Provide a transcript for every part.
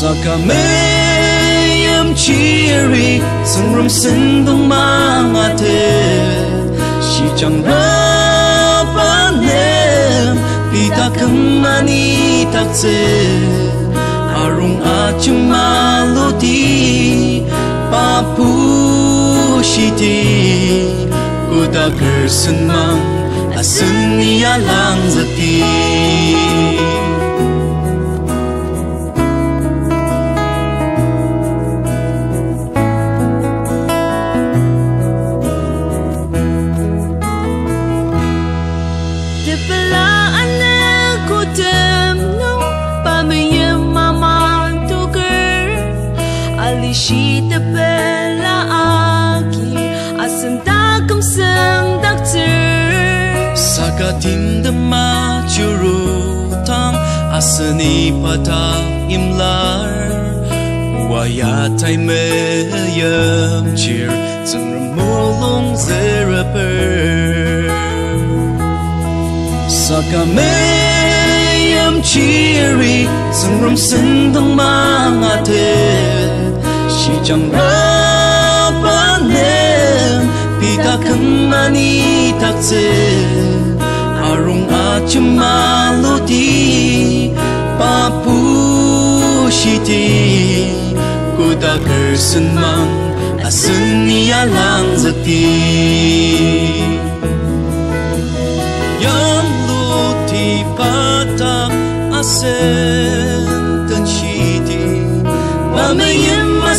sakame chiri sunrum sindung mangate si changra panem pita kumani takse arung achumaluti papu shiti kuda gersen mang asuni à alang à zati sang tim da ma churu tam asani pata imlar wa ya tai me yam cheer zum remolong zeraper saka me yam cheeri zum rum sin dang ma ngate 시정 라바넴 비다 금만이 닥즈 아롱 아침 말로디 바쁘시디 구다 글쓴망 아슨이야 랑즈디 연루디 바닥 아센 던시디 맘에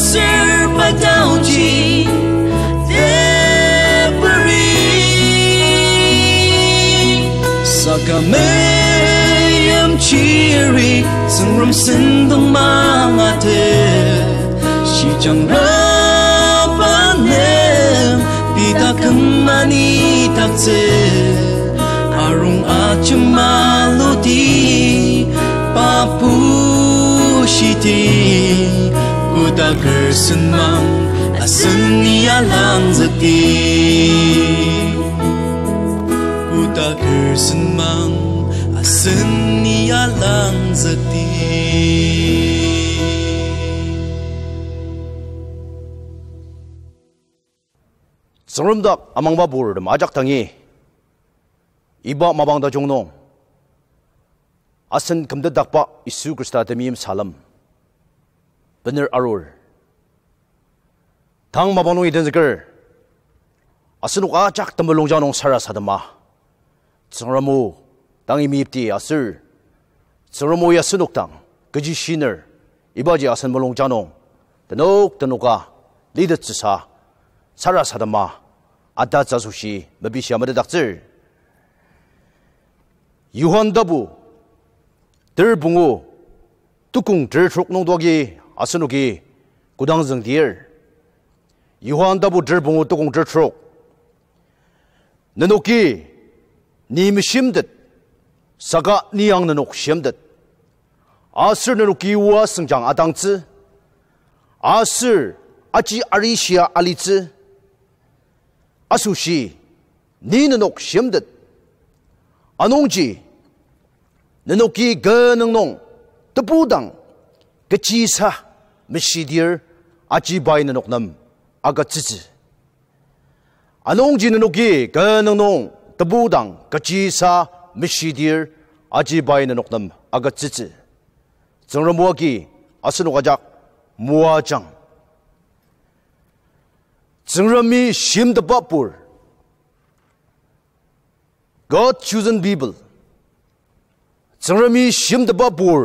Sir Badauji Debris Sakameyam Chiri Sunrum Sindang Mangate Shijang Rapanem Pita Kamani Takse Arung Achamalodi papu Papushiti ta ker sun mang a sun ni a lang za ki ku ta ker sun mang a sun ni a lang za ki 성름덕 아망바 보르르 마작당이 이바 마방다 종농 아슨 금드 닥바 이수 그리스다 데미임 살람 bener arur tang ma bonu iden zger asinu ga chak tam lo ja nong sara sada ma chongramu tang imi ti asir tsangramu ya sinuk tang ge ji shiner ibo ji asan molong ja nong de nok de nok ga li de tsa sara ma ada za su shi ma bi sha ma da zhi yu han da bu de bu ngo 뚜궁 드르촉농도기 阿叔，诺给阿当人第二，有方大部只不我独共支出。恁诺给你们晓得，啥个你样恁诺晓得？阿叔，恁诺给我生长阿当子，阿叔阿几阿里些阿里子？阿叔是恁恁诺晓得？阿农姐，恁诺给各人侬都不当个计策。mishidir aji bai nanok nam aga tsitsi. Anong ji nanoki ka nanong tabu dang ka chi sa mishidir aji bai nanok nam aga tsitsi. Tsangra mua ki asano kajak mua chang. Tsangra mi shim da bapur. God chosen people. Tsangra mi shim da bapur. Tsangra mi shim da bapur.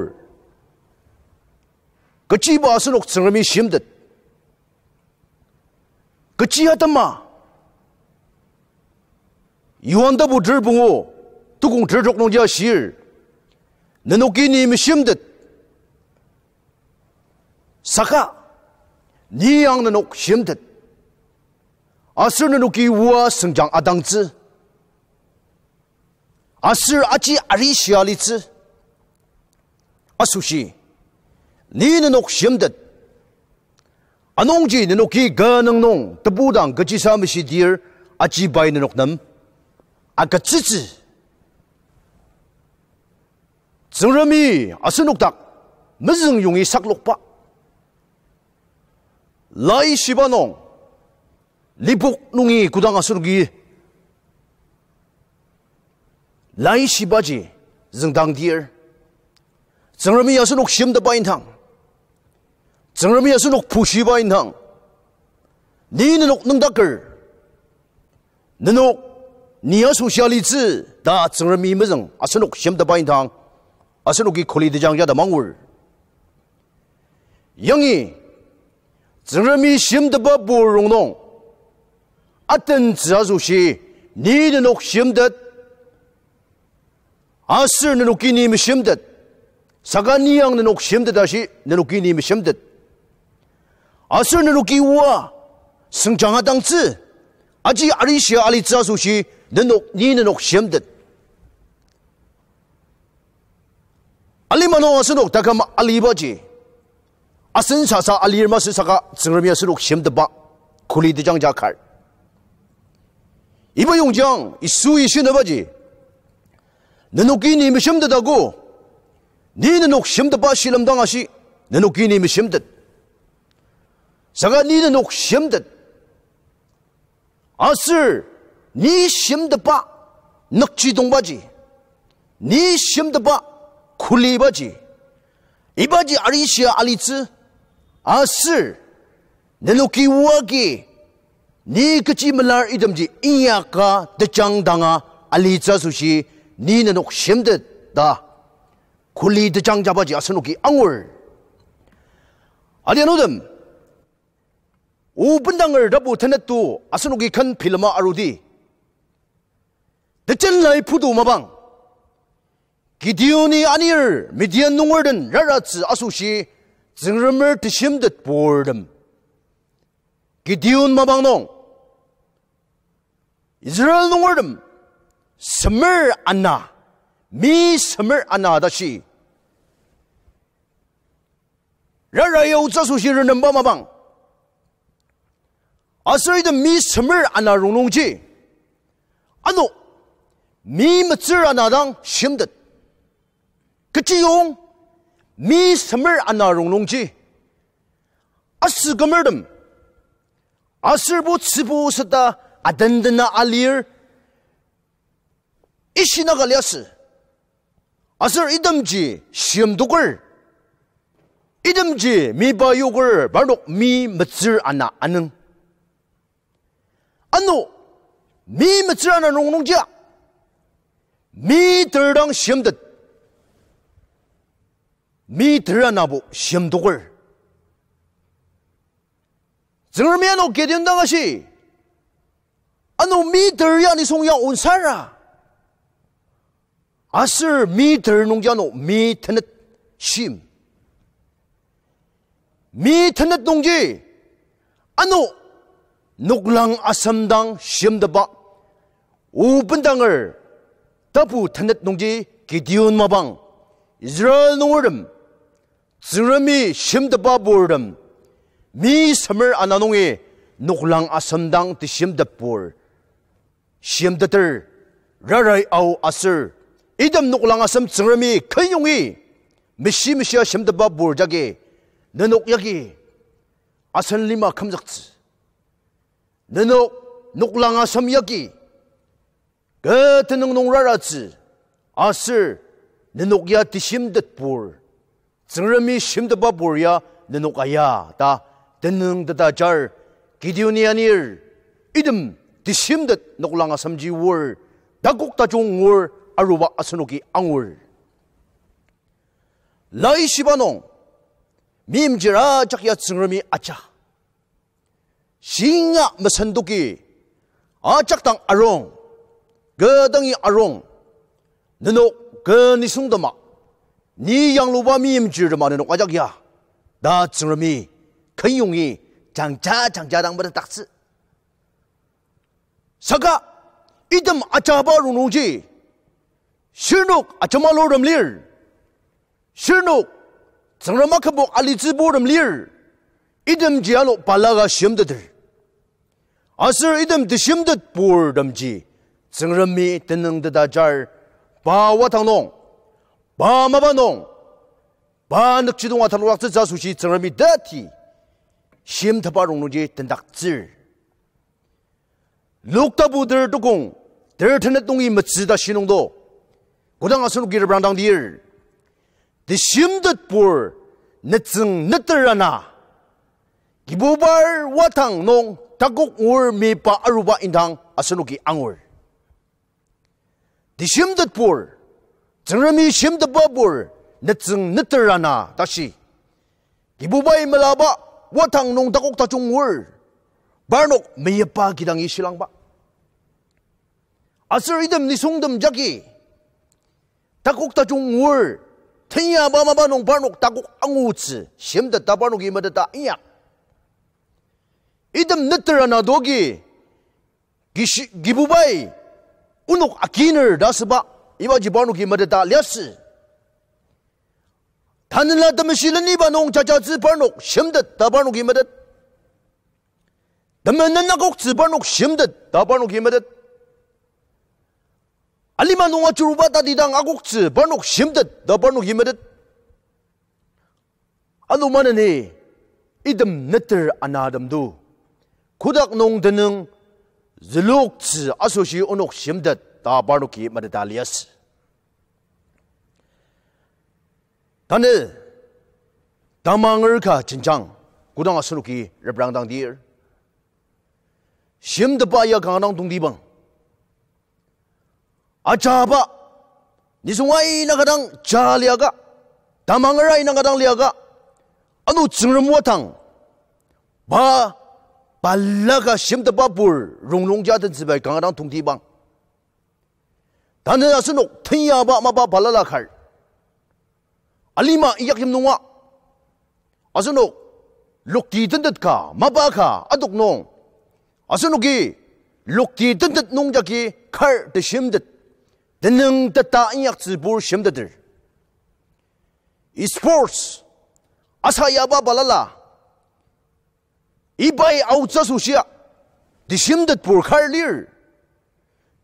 格只我孙农生儿们心的，格只哈顿嘛，有完的不治不我，独共治着农家事，能农给你们心的，啥哈你养的农心的，俺孙农给我生将阿当子，俺孙儿阿姐阿弟小的子，俺熟悉。你那弄想得，啊弄起那弄起干能弄，得不当个几啥么些地儿，啊几百那弄能，啊个自己，正人咪啊是弄得，没人容易杀六八，来西巴弄，你不弄伊古当啊是弄伊，来西巴 ji，人当地儿，正人咪要是弄想得把伊趟。正儿八经是弄普虚巴银汤，你能弄弄到根儿，能弄。你要从小例子，大正儿八经人，阿是弄咸的巴银汤，阿是弄给口里的讲家的芒果儿。因为正儿八经咸的不不容易弄，阿等只要说些，你能弄咸的，阿是能弄给你么咸的？啥个你要能弄咸的，但是能弄给你么咸的？阿顺，你若给我生长阿当次，阿姐阿里些阿里子阿能些，你能你先晓得，阿里嘛侬阿顺若大概嘛阿里把件，阿顺啥啥阿里嘛是啥个？总而言之，若晓得吧，苦累的张家坎一也不用讲，一说一晓的把件，能侬给你们晓得到过，你若晓得把西啷当阿西，能侬给你们晓得。这个你那种想得，而是你想得把六七东巴几，你想得把苦力巴几，一巴几阿里些阿里子，而是能够给我个你个鸡毛儿一点子营养啊，得讲堂啊，阿里这东西你那种想得的，苦力得讲咋巴几啊？是弄给俺们，阿里那人。五分档的萝卜田 etto 阿斯诺基肯皮尔玛阿罗迪，特珍奶普度马邦，基迪欧尼阿尼尔米迪安努尔顿拉拉兹阿苏西，津尔梅尔蒂什姆特布尔顿，基迪欧马邦侬，伊尔努尔顿，斯梅尔安娜，米斯梅尔安娜达西，拉拉尤兹苏西人能帮马邦。 아스라이드 미 스물 아나 롱롱지 아노 미 멋질 아나당 심듯 그치용 미 스물 아나 롱롱지 아스 그물듬 아슬보 츠보스다 아덴드나 알리얼 이시나가 아스 아슬 이듬지 시험독을 이듬지 미바욕을 바로 미 멋질 아나 아는 安你们自然的弄弄家，米得当行的，米得那不行的会儿，正面都给定那个是，安侬米得让你从要温山啊，啊是米得弄家侬米得的心，米得的东西，安侬。 녹랑 아삼당 시험더바 우분당을 더부 탄넷 농지 기디온 마방 이스라엘 농어름 즈름이 시험더바 보름 미 섬을 아나농이 녹랑 아삼당 시험더볼 시험더들 라라이 아우 아슬 이덤 녹랑 아삼 즈름이 큰 용이 미시미시아 시험더바 볼자기 너 녹약이 아슬리마 감작지 nunuk nuk langa som yaki ge tenung nung rara zi asir nunuk ya ti shim dat bur zingrami shim da ba bur ya nunuk aya da tenung da da jar gidiuni anir idim ti shim dat nuk langa som ji wur da guk da jung wur aruba asunuki angwur lai shibanong mimjira jakya zingrami acha 新阿没送多给，阿家当阿荣，哥等于阿荣，恁侬哥你送的嘛？你养路把米没煮着嘛？恁侬我叫你啊，那猪肉米，肯用伊，涨价涨价涨不得死。啥个？伊得阿家把路弄去，新阿阿家把路弄里儿，新阿从那麦克波阿里直播弄里儿，伊得这样路把那个熊的点。俺是一定得想得布尔登记，正人民都能得到这儿，把瓦当弄，把马帮弄，把那几栋瓦当落在这儿住起，正人民得体，想得把弄弄去，等到子儿。六个部队都共，第二天的东西没知道形容多，我当俺村的干部不当第二，得想得布尔，那正那等人呐，一步把瓦当弄。大哥，我儿没把二十八银汤，还是那个二儿。你信得不儿？真人民信得不不儿？你怎么那点儿啊？那是你不白没拉巴，我堂弄大哥大中午儿，盘肉没一把，给汤一稀凉巴。阿叔，一顿你送顿酒去。大哥大中午儿，天呀，把把弄盘肉，大哥二儿子信得大把肉给没得打呀。伊们那头阿那多给，给什？给不白？我们阿金儿拉斯巴伊娃子巴诺给没得打粮食。他那拉他们西人尼巴弄家家子巴弄，想得打巴诺给没得。他们那拉国子巴弄想得打巴诺给没得。阿尼玛弄阿朱巴打抵挡阿国子巴弄想得打巴诺给没得。阿鲁马那尼，伊们那头阿那阿们多。kudak nung dhanung zilog tsi aso shi onok shimdat da barno ki madadaliyas. Tani, dhamma ngar ka chinchang kudang aso ki rabrang dang dir. Shimdat ba ya kangarang nakadang cha liyaga, nakadang liyaga, anu tsingrum watang, ba, 把那个新的把布儿融融家的资本刚刚当通地帮，但那要是弄天呀把嘛把把那拉开，阿里嘛一样弄啊，阿是弄六地等的卡嘛把卡阿都弄，阿是弄给六地等的弄着给开的新的，等能的打一样直播新的的，sports，阿啥呀把把那拉。 이바이 아우츠 아우츠수시아 디심드 포르카르리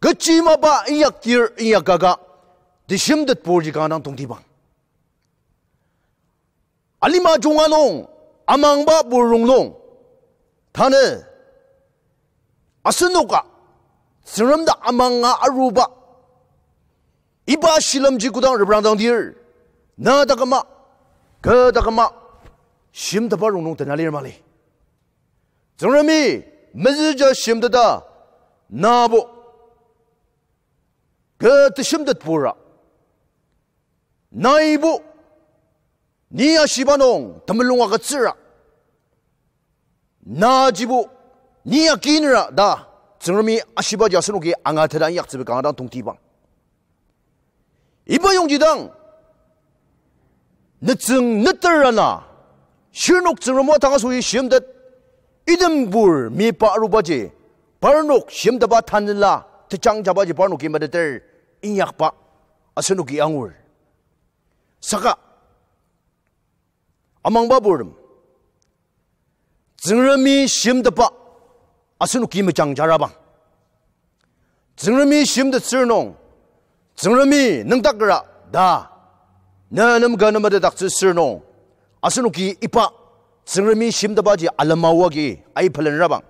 거치마바 이약티르 이약가가 디심드 포르지가난 동디방 알리마 중앙농 아망바 부룽농 타네 아스노가 스름다 아망아 아루바 이바 실름지 구당 르브랑당디르 나다가마 거다가마 심드 바룽농 테날리르말리 中国人民没日就想不到哪步，该得想到多少；哪一步你要想办法怎么弄活个自然；哪几步你要给点啥？中国人民啊，十八九岁弄个安安泰泰日子，干个当土地棒，一般用几档？你种你的人呐，十六七人么？他们属于晓得。 이듬불 미빠루바지 바르녹 심다바 탄들라 대장 잡아지 바르녹이 메데들 인약바 아스누기 앙울 사가 아망바부름 증르미 심다바 아스누기 메장 자라바 증르미 심다 쓰르농 증르미 능닥그라 다 나는 가는 메데 아스누기 이빠 正人民心得把子阿拉骂我给爱不扔了吧！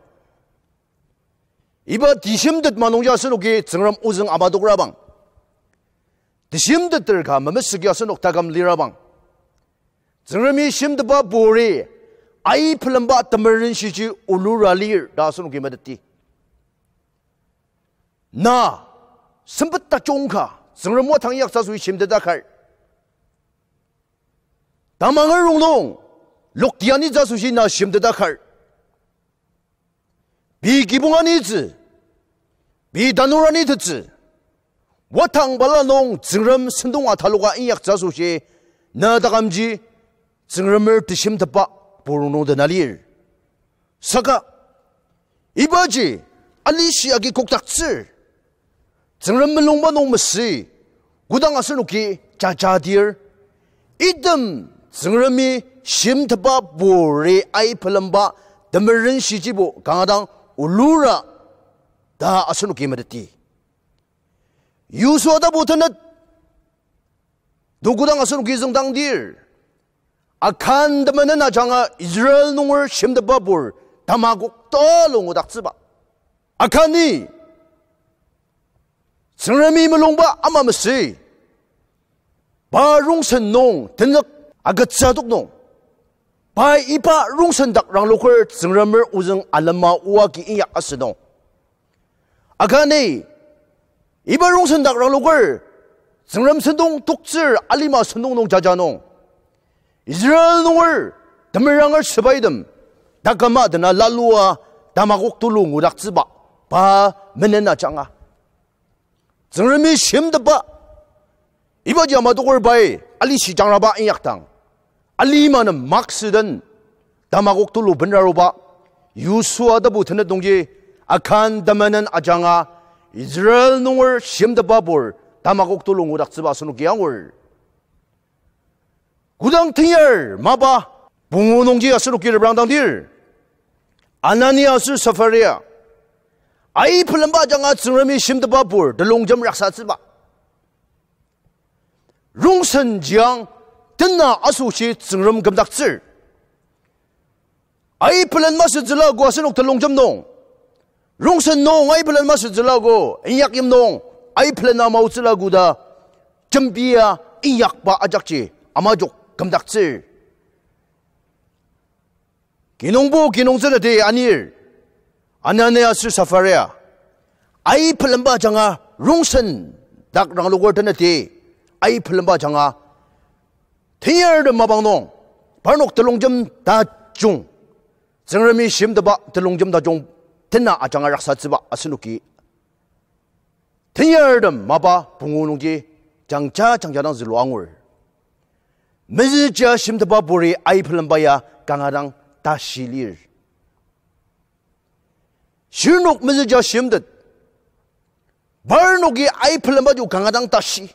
一把地心得嘛农家事弄给正人民五成阿巴多扔了吧！地心得得尔干嘛没事给阿弄个打个么扔了吧！正人民心得把玻璃爱不扔把大门人稀稀乌路扔里儿打扫弄给没得地。那什么得中卡正人民唐一克啥属于心得打开儿？打门儿融融。lukdiani zasushi na shimde dakhar. Bi gibungani zi, bi danurani zi, watang bala nong zingram sindungwa taluga inyak zasushi na dagamji zingramir tishimde ba burunung de nalir. Saka, 이바지 알리시아기 곡닥질 증름물롱바 농무시 구당아스 놓기 자자디얼 이듬 증름이 shimtba bore ai phalamba damarin shiji bo kangadang ulura da asunu kimadati yusoda botana dogudang asunu kizung dangdir akan damana na janga israel nungur shimtba bor 담하국 떠롱우 닥스바 아카니 성람이 물롱바 아마무시 바룽선농 든럭 아그자독농 摆一把榕城的，让路会儿正人们无人阿哩嘛，我给一样阿是东。阿看呢，一把榕城的，让路会儿正人们吃东，肚子阿里嘛神东东家家东。热龙儿，他们让俺吃饱的，顿，他干嘛在那拉路啊？他妈我多路我拉子吧，把没能那讲啊。正人们心的吧，一不叫嘛多口摆，阿里是讲了巴硬药当。ali ma na max den damagok tu lu benar ba yusu ada bu tene dongji akan damanan ajanga israel nungor shim da babur damagok tu lu ngudak tsiba sunu gyangor gudang tiyer maba bungu nongji asunu kir brang dang dir anania su safaria ai plamba janga tsunami shim da babur de longjam raksa tsiba rungsen jiang tenna asu chi tsungrum gamdak tsu ai plan ma su zla go asu nok tlong jam nong rong sen nong ai plan ma su zla go yak yim nong ai na ma u da jam bi ya i ama jok gamdak tsu kinong kinong zla anil ananya su safaria ai ba changa rong dak rang lo gor ba changa tenyerde mabangdong, parnok telongjom da chung, zengremi shimdaba telongjom da chung, tenna achanga raksa tsiba asinuki. tenyerde maba pungu nungji, changcha changcha dang zilu angur. mezija shimdaba buri ayipilambaya kangarang da shirnuk mezija shimdad, parnoki ayipilambaju kangarang da shilir.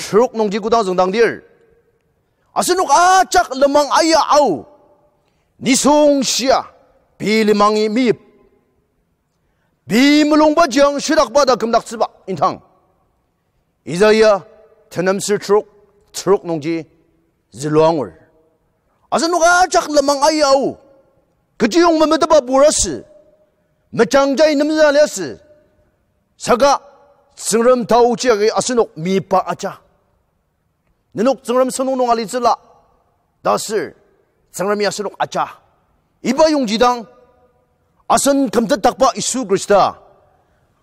truk nong jiku 吃肉弄鸡，裤裆总当点儿。阿什弄阿夹，lemang ayau，nisung s i a p i l i m a n g i miip，bi m u l u n g b a j i a n g s h u d a k b a d a g u m d a k s i b a i n t a n g i z a 在 a t e n a m s i r t r u k t r u k n o n g j i z i l u a n g u l asinuk acak l e m a n g ayau，kejiung m e m e d a ba b u r a s m e c a n g j a i nemu a l e s s a g a s e n g r e m t a u c i a ge，n 什 k miip a a c a 你弄咱们山东弄个例子啦，但是咱们要是弄阿家，一把用几张，阿生肯得打把一输个是哒，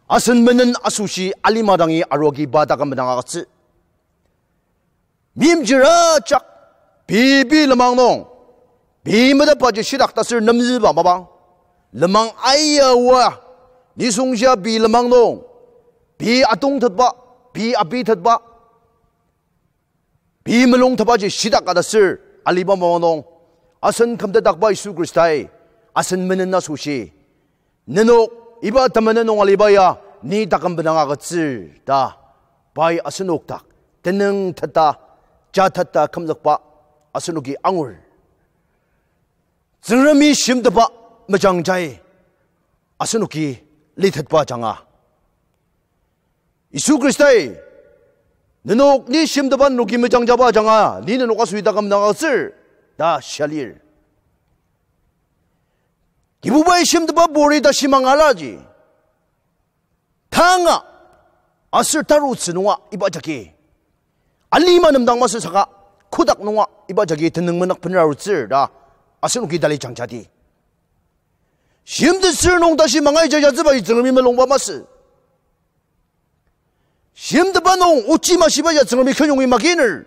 阿生没能阿熟悉阿里嘛档的阿罗基巴达个么当阿子，面子热脚，皮皮了忙弄，皮没得把就洗了，但是能米帮帮帮，能忙哎呀我呀，你从小皮了忙弄，皮阿冻特巴，皮阿憋特巴。比门龙他把这西达嘎的事阿里巴马弄，阿神看得达巴耶稣基督来，阿神门人那熟悉，那诺伊巴他们那弄阿里巴呀，你达干不能阿个字哒，巴耶阿神诺达，他能他达，加他达看得巴阿神诺给安稳，真人迷信的巴没讲在，阿神诺给利特巴讲啊，耶稣基督。 너녹 니 네 심도반 녹임의 장자바 장아 니는 녹아 수이다감 나갔을 다 샬릴 기부바의 심도바 보리다 시망알라지 당아 아슬 따로 쓰노아 이바자기 알리만 음당마스 사가 코닥 농아 이바자기 듣는 문학 분이라고 쓰라 아슬 기다리 장자디 심드 쓸 농다시 망아이 저자즈바 이 증음이 멜롱바마스 시험 더바농 웃지 마시바야 성음이 현용이 막인을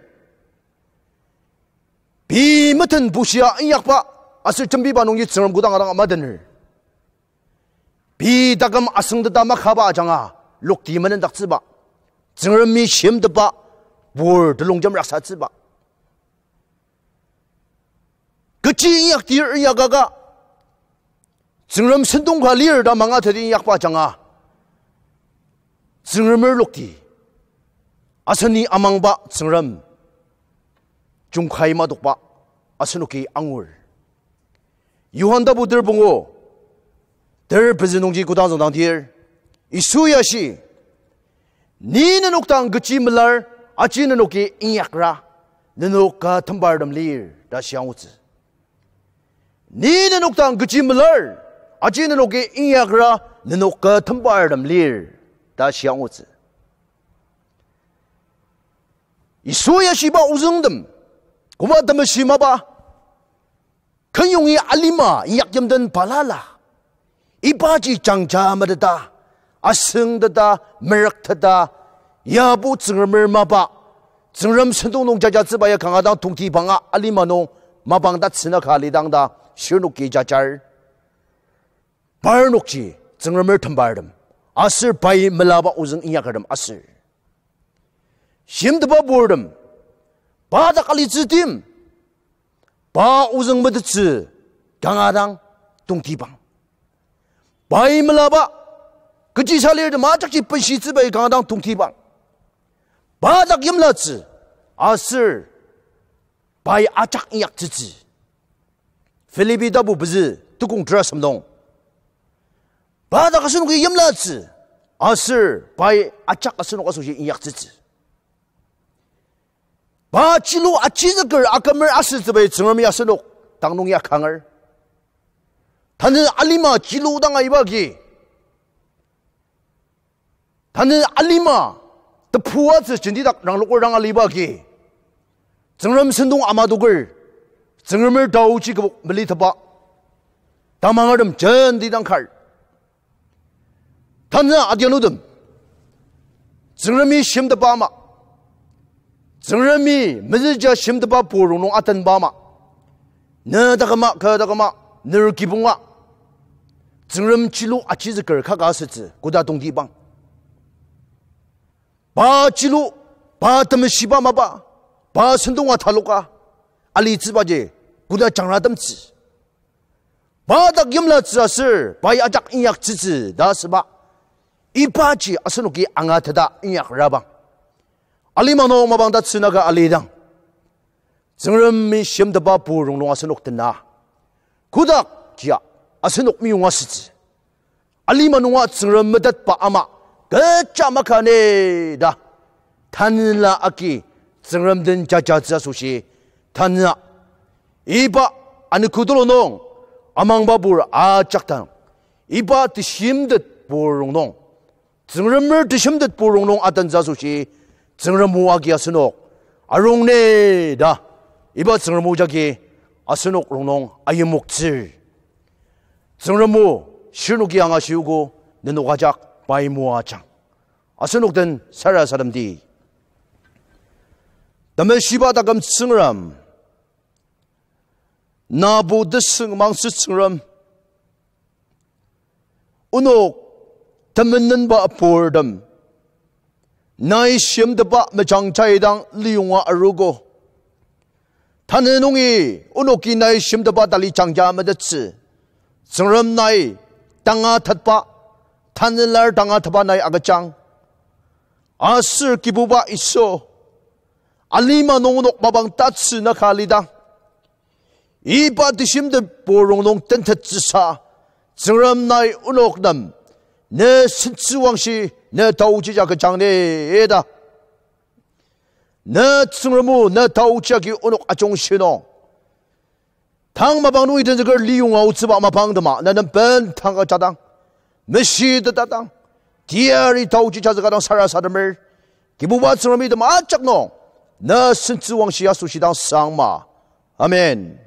비맡은 부시야 이약바 아슬 전비바농이 성음 구당하랑 마든을 비다금 아승드다 막하바 장아 록디만은 닥스바 증음이 시험 더바 월들롱점 락사츠바 그치 이약디르 이약아가 증음 선동과 리얼다 망아더디 약바장아 증름을 녹디 아선이 아망바 증름 중카이마 독바 아선옥기 앙울 유한다 부들 봉고 들 베즈농지 구단소 당딜 이수야시 니는 옥당 그치 물랄 아치는 옥기 인약라 는옥가 덤바름 릴 다시 양우츠 니는 옥당 그치 물랄 아치는 옥기 인약라 는옥가 덤바름 릴那小伙子，伊说也是吧，我认得，可不那么时髦吧？肯用伊阿里嘛？伊也觉得巴拉拉，一把子涨价么的哒，阿升的哒，没落的哒，也不自个儿买吧？自个儿么东东家家自把要看看当徒弟帮啊，阿里嘛弄，嘛帮他吃了卡里当的，修路给家家儿，把儿落去，自个儿没腾把儿的。阿是白马拉巴乌中音乐革命，阿是，先得把布尔姆、巴达卡里制定，巴乌中不得只，共产党同提防，白马拉巴，格几啥里人马，只不西自白共产党同提防，巴达英拉只，阿是，白阿扎音乐之子，菲律宾大部不是独共制而什么东？Bada kasun ko yam latsi. Asir bai achak kasun ko sushi iyak tsitsi. Ba chilu achizakar akamir asir tsibay tsingam yasilok. Tangnung yakangar. Tanin alima chilu udanga ibagi. Tanin alima tapuwa tsi jindidak ranglokor ranga libagi. Tsingam sindung amadukar. Tsingamir dawuchi kabuk militaba. Tamangaram jandidang kar. 唐僧阿底罗尊，真人民信的爸妈，真人民名字叫信的巴波容龙阿登爸妈，那大个马看大个马，那儿吉布瓦，真人记录啊，阿吉是根儿看卡石子，过达东地方，巴记录巴他们信巴马巴，巴神东话他罗卡，阿里只把这过达江拉东子，巴达吉姆拉子阿是，巴亚加音乐之子，那是吧？इपाची असनुकि आंगाथदा इयाख राबा अलिमनो मबांगदा छिनगा अलिदां जंरमे छिमदबापुरुंग नङासनुकतेना कुदक जिया असनुकमि युंगासि छि अलिमनुवा छंग्रमदद पा अमा गचामकनेदा तनला अकी जंरमदन जाजाचस सुसी तना इपा अन कुदलो नङ अमांगबापुर आचकता इपा द छिमद बोरुंग zingre mer de shim de bu rong rong atan za su shi zingre mu a gi asnok a rong ne da iba zingre mu ja gi asnok rong rong a ye mok chi zingre mu shinu gi anga shi ugo ne no ga jak bai mu a chang asnok den sara saram di dame shiba da gam zingram na bu de sing mang su zingram unok 他们能把布尔登、奈心的把没长菜当利用啊？如果他能弄伊，乌诺给奈心的把大理长家没得吃。纵然奈当阿他把，他奈那儿当阿他把奈阿个长，阿叔几步把伊收。阿尼玛侬乌诺把帮打吃那咖里当，伊把得心的把绒龙等特自杀。纵然奈乌诺能。那神之王是那道之教的掌内也哒。那子罗木那道之教的恶弄阿中西农。他妈帮侬一点这个利用啊，我只把他妈帮得嘛，那能帮他妈咋当？没西得咋当？第二哩道之教这个当啥啥的门儿，给不把子罗木他妈讲弄？那神之王是阿苏西当上嘛？阿门。